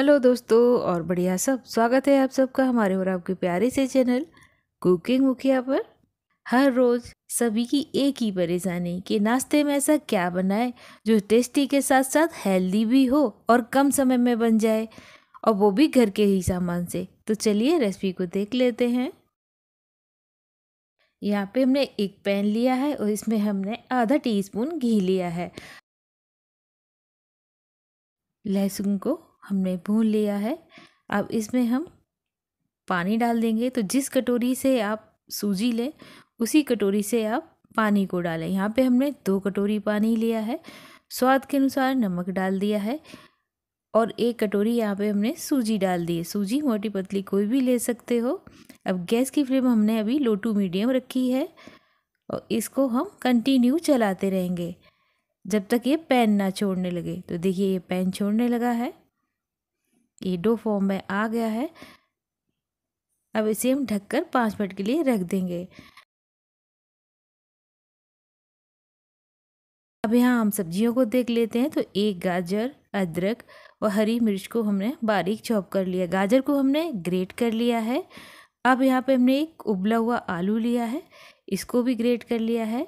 hello दोस्तों और बढ़िया सब स्वागत है आप सबका हमारे और आपके प्यारे से चैनल कुकिंग मुखिया पर हर रोज़ सभी की एक ही परेशानी कि नाश्ते में ऐसा क्या बनाए जो टेस्टी के साथ साथ हेल्दी भी हो और कम समय में बन जाए और वो भी घर के ही सामान से तो चलिए रेसिपी को देख लेते हैं यहाँ पे हमने एक पैन लिया है और इसमें हमने आधा टीस्पून घी लिया है लहसुन को हमने भून लिया है अब इसमें हम पानी डाल देंगे तो जिस कटोरी से आप सूजी लें उसी कटोरी से आप पानी को डालें यहाँ पे हमने दो कटोरी पानी लिया है स्वाद के अनुसार नमक डाल दिया है और एक कटोरी यहाँ पे हमने सूजी डाल दी है सूजी मोटी पतली कोई भी ले सकते हो अब गैस की फ्लेम हमने अभी लो टू मीडियम रखी है और इसको हम कंटिन्यू चलाते रहेंगे जब तक ये पैन ना छोड़ने लगे तो देखिए ये पैन छोड़ने लगा है ये डो फॉर्म में आ गया है अब इसे हम ढककर पाँच मिनट के लिए रख देंगे अब यहाँ हम सब्जियों को देख लेते हैं तो एक गाजर अदरक और हरी मिर्च को हमने बारीक चॉप कर लिया गाजर को हमने ग्रेट कर लिया है अब यहाँ पे हमने एक उबला हुआ आलू लिया है इसको भी ग्रेट कर लिया है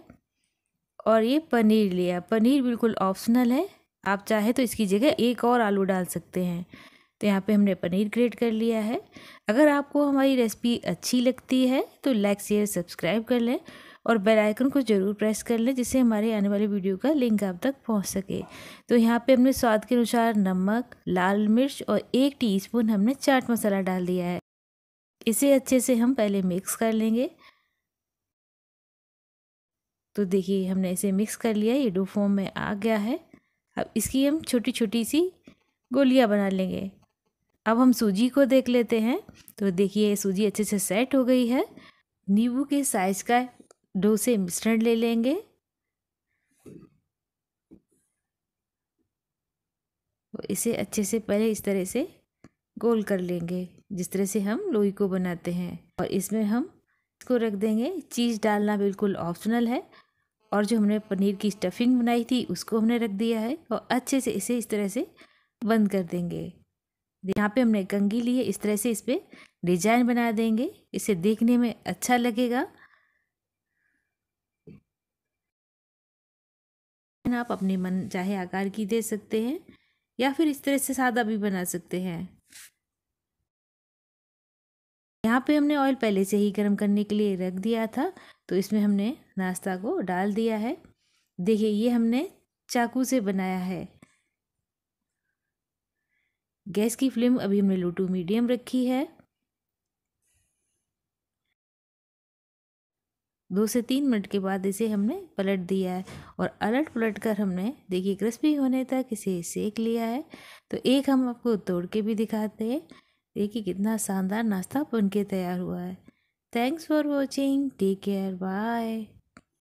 और ये पनीर लिया पनीर बिल्कुल ऑप्शनल है आप चाहे तो इसकी जगह एक और आलू डाल सकते हैं तो यहाँ पे हमने पनीर ग्रेट कर लिया है अगर आपको हमारी रेसिपी अच्छी लगती है तो लाइक शेयर सब्सक्राइब कर लें और बेल आइकन को ज़रूर प्रेस कर लें जिससे हमारे आने वाले वीडियो का लिंक आप तक पहुंच सके तो यहाँ पे हमने स्वाद के अनुसार नमक लाल मिर्च और एक टीस्पून हमने चाट मसाला डाल दिया है इसे अच्छे से हम पहले मिक्स कर लेंगे तो देखिए हमने इसे मिक्स कर लिया ये डो फॉर्म में आ गया है अब इसकी हम छोटी छोटी सी गोलियाँ बना लेंगे अब हम सूजी को देख लेते हैं तो देखिए सूजी अच्छे से सेट हो गई है नींबू के साइज़ का डोसे मिश्रण ले लेंगे इसे अच्छे से पहले इस तरह से गोल कर लेंगे जिस तरह से हम लोई को बनाते हैं और इसमें हम इसको रख देंगे चीज़ डालना बिल्कुल ऑप्शनल है और जो हमने पनीर की स्टफिंग बनाई थी उसको हमने रख दिया है और अच्छे से इसे इस तरह से बंद कर देंगे यहाँ पे हमने कंगी ली है इस तरह से इस पर डिजाइन बना देंगे इसे देखने में अच्छा लगेगा आप अपने मन चाहे आकार की दे सकते हैं या फिर इस तरह से सादा भी बना सकते हैं यहाँ पे हमने ऑयल पहले से ही गर्म करने के लिए रख दिया था तो इसमें हमने नाश्ता को डाल दिया है देखिए ये हमने चाकू से बनाया है गैस की फ्लेम अभी हमने लो टू मीडियम रखी है दो से तीन मिनट के बाद इसे हमने पलट दिया है और अलट पलट कर हमने देखिए क्रिस्पी होने तक इसे सेक लिया है तो एक हम आपको तोड़ के भी दिखाते हैं देखिए कितना शानदार नाश्ता बन के तैयार हुआ है thanks for watching take care bye